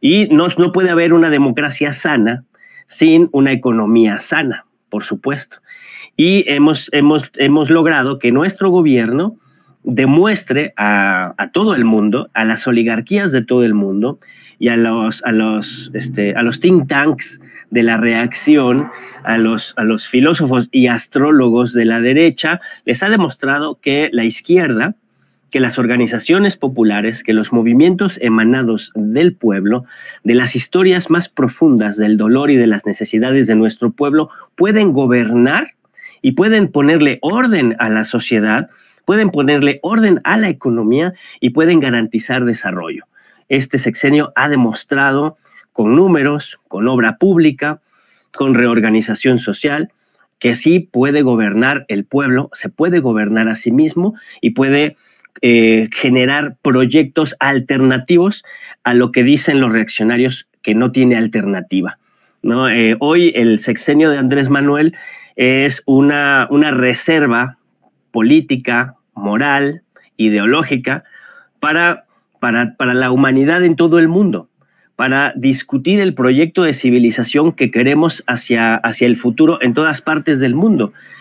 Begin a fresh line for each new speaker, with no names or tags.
Y no, puede haber una democracia sana sin una economía sana, por supuesto. Y hemos, hemos, logrado que nuestro gobierno demuestre a, todo el mundo, a las oligarquías de todo el mundo y a los, a los, este, a los think tanks de la reacción, a los, a los filósofos y astrólogos de la derecha, les ha demostrado que la izquierda, que las organizaciones populares, que los movimientos emanados del pueblo, de las historias más profundas del dolor y de las necesidades de nuestro pueblo, pueden gobernar y pueden ponerle orden a la sociedad, pueden ponerle orden a la economía y pueden garantizar desarrollo. Este sexenio ha demostrado con números, con obra pública, con reorganización social, que sí puede gobernar el pueblo, se puede gobernar a sí mismo y puede eh, generar proyectos alternativos a lo que dicen los reaccionarios que no tiene alternativa. Eh, hoy el sexenio de Andrés Manuel es una, reserva política, moral, ideológica, para, para, la humanidad en todo el mundo para discutir el proyecto de civilización que queremos hacia, hacia el futuro en todas partes del mundo.